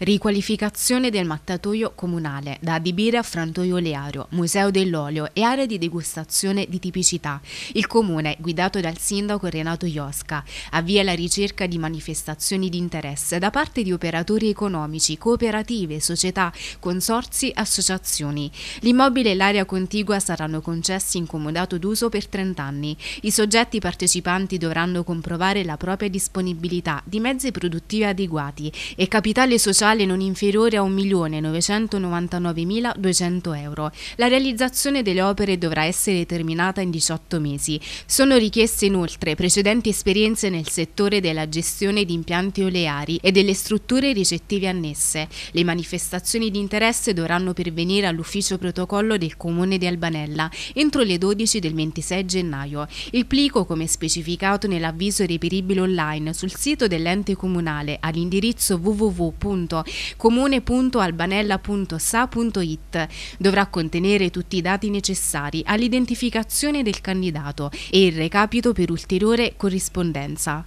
Riqualificazione del mattatoio comunale, da adibire a frantoio oleario, museo dell'olio e area di degustazione di tipicità. Il comune, guidato dal sindaco Renato Iosca, avvia la ricerca di manifestazioni di interesse da parte di operatori economici, cooperative, società, consorzi, associazioni. L'immobile e l'area contigua saranno concessi in comodato d'uso per 30 anni. I soggetti partecipanti dovranno comprovare la propria disponibilità di mezzi produttivi adeguati e capitale sociale totale non inferiore a 1.999.200 euro. La realizzazione delle opere dovrà essere terminata in 18 mesi. Sono richieste inoltre precedenti esperienze nel settore della gestione di impianti oleari e delle strutture ricettive annesse. Le manifestazioni di interesse dovranno pervenire all'ufficio protocollo del Comune di Albanella entro le 12 del 26 gennaio. Il plico, come specificato nell'avviso reperibile online sul sito dell'ente comunale all'indirizzo www comune.albanella.sa.it. Dovrà contenere tutti i dati necessari all'identificazione del candidato e il recapito per ulteriore corrispondenza.